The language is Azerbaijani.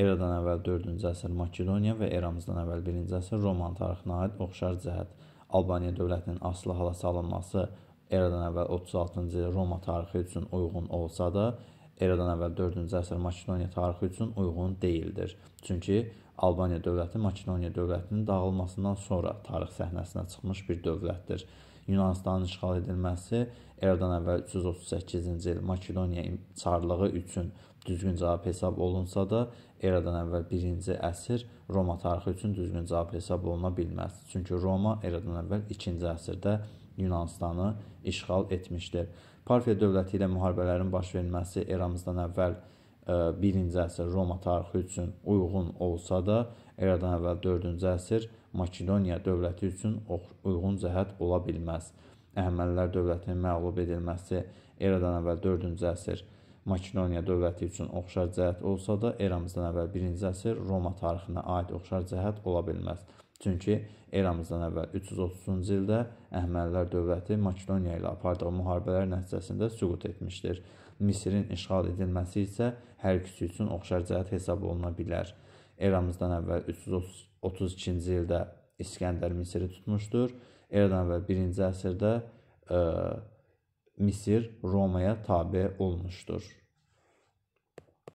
Eradan əvvəl 4-cü əsr Makedoniya və eramızdan əvvəl 1-ci əsr Roman tarixinə aid oxşar cəhət Albaniya dövlətinin asılı hala salınması eradan əvvəl 36-cı Roma tarixi üçün uyğun olsa da, eradan əvvəl 4-cü əsr Makedoniya tarixi üçün uyğun deyildir. Çünki Albaniya dövləti Makedoniya dövlətinin dağılmasından sonra tarix səhnəsinə çıxmış bir dövlətdir. Yunanıstanın işğal edilməsi eradan əvvəl 338-ci il Makedoniya çarlığı üçün düzgün cavab hesab olunsa da, eradan əvvəl 1-ci əsr Roma tarixi üçün düzgün cavab hesab oluna bilməz. Çünki Roma eradan əvvəl 2-ci əsrdə Yunanıstanı işğal etmişdir. Parfiya dövləti ilə müharibələrin baş verməsi eramızdan əvvəl 1-ci əsr Roma tarixi üçün uyğun olsa da, eradan əvvəl 4-cü əsr Makedoniya dövləti üçün uyğun cəhət ola bilməz. Əhəmənilər dövlətinin məğlub edilməsi eradan əvvəl 4-cü əsr Makedoniya dövləti üçün oxşar cəhət olsa da, eramızdan əvvəl 1-ci əsr Roma tarixinə aid oxşar cəhət ola bilməz. Çünki eramızdan əvvəl 330-cu ildə Əhəmənilər dövləti Makedoniya ilə apardığı müharibələr nəticəsində süqut etmişdir. Misirin işğal edilməsi isə hər ikisi üçün oxşar cəhət hesab oluna bilər. Eramızdan əvvəl 332-ci ildə İskəndər Misiri tutmuşdur. Eradan əvvəl 1-ci əsrdə ə, Misir Roma'ya tabi olmuştur.